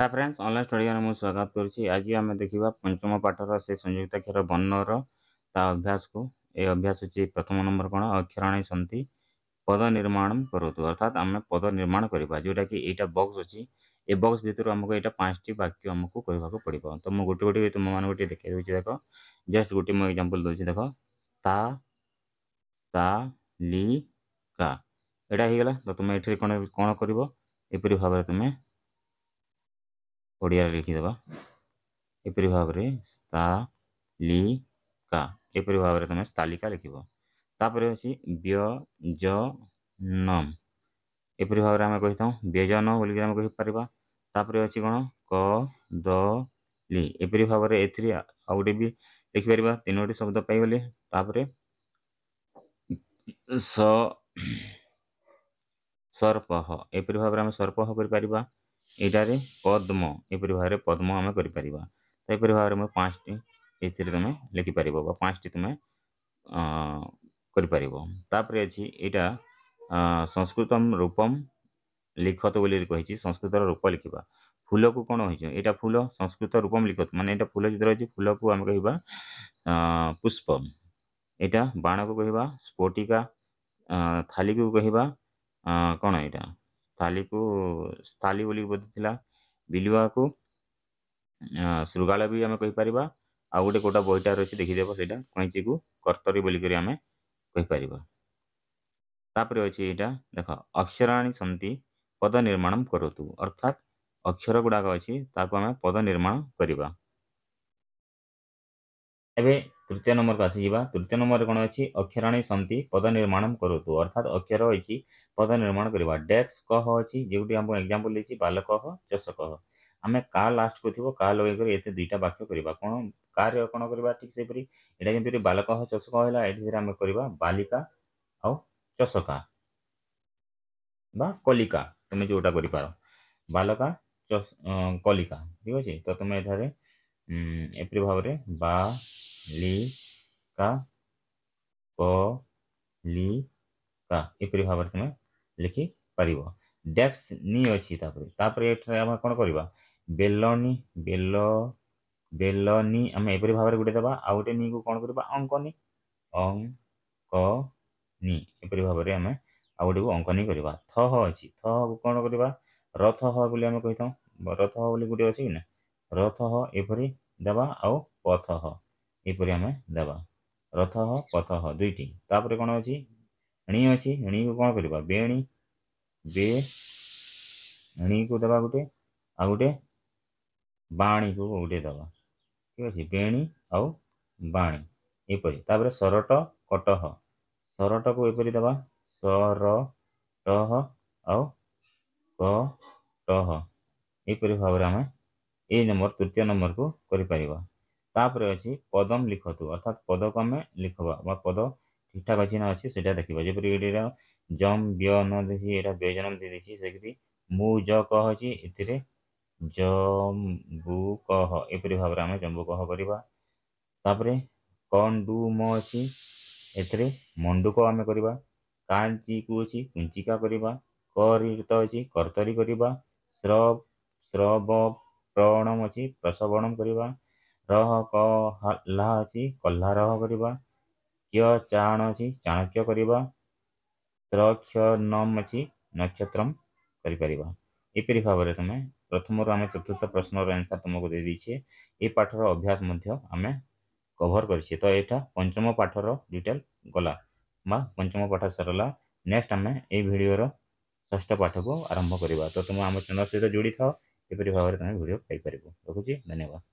हाँ फ्रेंड्स अनल स्टडी में मुझे स्वागत करुच्ची आज आम देखा पंचम पाठर से संयुक्त अक्षर वर्णर ता अभ्यास को ये अभ्यास हूँ प्रथम नंबर कौन अक्षराणी सन्ति पद निर्माण करूँ अर्थात आम पद निर्माण करवा जोटा कि यहाँ बक्स अच्छी ए बक्स भितर आमको यहाँ पांच वाक्य आमको करवाक पड़ा तो मुझे गोटे गोटे तुम मैं गोटे देखे दूसरी देख जस्ट गोटे मुझे एक्जामपल दूँ देख ता का यहाँ हो गला तो तुम ये कौन कौन कर भाव में ଓଡ଼ିଆରେ ଲେଖିଦେବା ଏପରି ଭାବରେ ସ୍ଥାଲିକା ଏପରି ଭାବରେ ତୁମେ ସ୍ଥାଲିକା ଲେଖିବ ତାପରେ ଅଛି ବ୍ୟଜନମ୍ ଏପରି ଭାବରେ ଆମେ କହିଥାଉ ବ୍ୟଜନ ବୋଲିକି ଆମେ କହିପାରିବା ତାପରେ ଅଛି କ'ଣ କଦଲି ଏପରି ଭାବରେ ଏଥିରେ ଆଉ ଗୋଟେ ବି ଲେଖିପାରିବା ତିନୋଟି ଶବ୍ଦ ପାଇଗଲେ ତାପରେ ସ ସର୍ପହ ଏପରି ଭାବରେ ଆମେ ସର୍ପହ କରିପାରିବା ଏଇଟାରେ ପଦ୍ମ ଏପରି ଭାବରେ ପଦ୍ମ ଆମେ କରିପାରିବା ତ ଏପରି ଭାବରେ ମୁଁ ପାଞ୍ଚଟି ଏଥିରେ ତୁମେ ଲେଖିପାରିବ ବା ପାଞ୍ଚଟି ତୁମେ କରିପାରିବ ତାପରେ ଅଛି ଏଇଟା ସଂସ୍କୃତମ ରୂପମ୍ ଲିଖତ ବୋଲି କହିଛି ସଂସ୍କୃତର ରୂପ ଲେଖିବା ଫୁଲକୁ କ'ଣ ହେଇଛି ଏଇଟା ଫୁଲ ସଂସ୍କୃତ ରୂପମ୍ ଲିଖତ ମାନେ ଏଇଟା ଫୁଲ ଚିତ୍ର ହେଇଛି ଫୁଲକୁ ଆମେ କହିବା ପୁଷ୍ପମ୍ ଏଇଟା ବାଣକୁ କହିବା ସ୍ଫଟିକା ଥାଲିକୁ କହିବା କ'ଣ ଏଇଟା ಸ್ಥಾಲಿಗೂ ಸ್ಥಾಲಿ ବୋଲି ବୋଧେ ବିଲୁଆକୁ ଶୃଗାଳ ବି ଆମେ କହିପାରିବା ଆଉ ଗୋଟେ କେଉଁଟା ବହିଟା ରହିଛି ଦେଖିଦେବ ସେଇଟା କଇଁଚିକୁ କର୍ତ୍ତରୀ ବୋଲିକରି ଆମେ କହିପାରିବା ତାପରେ ଅଛି ଏଇଟା ଦେଖ ଅକ୍ଷରାଣୀ ସନ୍ତି ପଦ ନିର୍ମାଣ କରନ୍ତୁ ଅର୍ଥାତ୍ ଅକ୍ଷର ଗୁଡ଼ାକ ଅଛି ତାକୁ ଆମେ ପଦ ନିର୍ମାଣ କରିବା ଏବେ ତୃତୀୟ ନମ୍ବରକୁ ଆସିଯିବା ତୃତୀୟ ନମ୍ବରରେ କ'ଣ ଅଛି ଅକ୍ଷରାଣୀ ସମିତି ପଦ ନିର୍ମାଣ କରୁତୁ ଅର୍ଥାତ୍ ଅକ୍ଷର ହୋଇଛି ପଦ ନିର୍ମାଣ କରିବା ଡେକ୍ସ କହ ଅଛି ଯେଉଁଠି ଆମକୁ ଏକ୍ଜାମ୍ପଲ୍ ଦେଇଛି ବାଲ କହ ଚଷ କହ ଆମେ କା ଲାଷ୍ଟକୁ ଥିବ କା ଲଗେଇକରି ଏତେ ଦୁଇଟା ବାକ୍ୟ କରିବା କ'ଣ କାରେ କ'ଣ କରିବା ଠିକ୍ ସେହିପରି ଏଇଟା ଯେମିତି ବାଲକ ଚଷକ ହେଲା ଏଠିରେ ଆମେ କରିବା ବାଲିକା ଆଉ ଚଷକା ବା କଲିକା ତୁମେ ଯେଉଁଟା କରିପାର ବାଲକା କଲିକା ଠିକ୍ ଅଛି ତ ତୁମେ ଏଠାରେ ଏପରି ଭାବରେ ବା লি কা ক ଲି କା ଏପରି ଭାବରେ ତୁମେ ଲେଖିପାରିବ ଡେକ୍ସ ନି ଅଛି ତାପରେ ତାପରେ ଏଠାରେ ଆମେ କ'ଣ କରିବା ବେଲନି ବେଲ ବେଲନି ଆମେ ଏପରି ଭାବରେ ଗୋଟେ ଦେବା ଆଉ ଗୋଟେ ନିକୁ କ'ଣ କରିବା ଅଙ୍କନି ଅଙ୍କନି ଏପରି ଭାବରେ ଆମେ ଆଉ ଗୋଟେକୁ ଅଙ୍କନି କରିବା ଥହ ଅଛି ଥହକୁ କ'ଣ କରିବା ରଥହ ବୋଲି ଆମେ କହିଥାଉ ରଥହ ବୋଲି ଗୋଟେ ଅଛି କି ନା ରଥହ ଏପରି ଦେବା ଆଉ ପଥହ ଏହିପରି ଆମେ ଦେବା ରଥ ପଥ ଦୁଇଟି ତାପରେ କ'ଣ ଅଛି ଏଣୀ ଅଛି ଏଣୀକୁ କ'ଣ କରିବା ବେଣୀ ବେ ଏଣୀକୁ ଦେବା ଗୋଟେ ଆଉ ଗୋଟେ ବାଣୀକୁ ଗୋଟେ ଦେବା ଠିକ୍ ଅଛି ବେଣୀ ଆଉ ବାଣୀ ଏପରି ତାପରେ ସରଟ କଟହ ସରଟକୁ ଏପରି ଦେବା ସରଟହ ଆଉ କଟହ ଏହିପରି ଭାବରେ ଆମେ ଏଇ ନମ୍ବର ତୃତୀୟ ନମ୍ବରକୁ କରିପାରିବା ତାପରେ ଅଛି ପଦମ ଲିଖତୁ ଅର୍ଥାତ୍ ପଦକୁ ଆମେ ଲେଖିବା ବା ପଦ ଠିକ୍ଠାକ୍ ଅଛି ନା ଅଛି ସେଇଟା ଦେଖିବା ଯେପରି ଏଇଟା ଜମ୍ ବ୍ୟୟ ନ ଦେଇଛି ଏଇଟା ବ୍ୟଞ୍ଜନ ଦେଇଦେଇଛି ସେକିରି ମୁ ଜ କହ ଅଛି ଏଥିରେ ଜମ୍ବୁ କହ ଏପରି ଭାବରେ ଆମେ ଜମ୍ବୁ କହ କରିବା ତାପରେ କଣ୍ଡୁ ମ ଅଛି ଏଥିରେ ମଣ୍ଡୁକ ଆମେ କରିବା କାଞ୍ଚି କୁ ଅଛି କୁଞ୍ଚିକା କରିବା କରିତ ଅଛି କର୍ତ୍ତରୀ କରିବା ସ୍ରବ ସ୍ରବ ପ୍ରଣମ ଅଛି ପ୍ରସବଣମ କରିବା रह कल्ला रह क्य चाण अच्छी चाणक्य करवा त्रक्ष नम अच्छी नक्षत्र करपरि प्रथम आम चतुर्थ प्रश्न रनसर तुमको दे दीछे ये पाठर अभ्यास आम कभर कर पंचम पाठर डिटेल गला बा पंचम पाठ सरला नेक्स्ट आम योर ष्ठ पाठ को आरंभ करवा तो तुम आम चैनल सहित जोड़ी था किपर भाव में तुम भिड पाइप रखुच धन्यवाद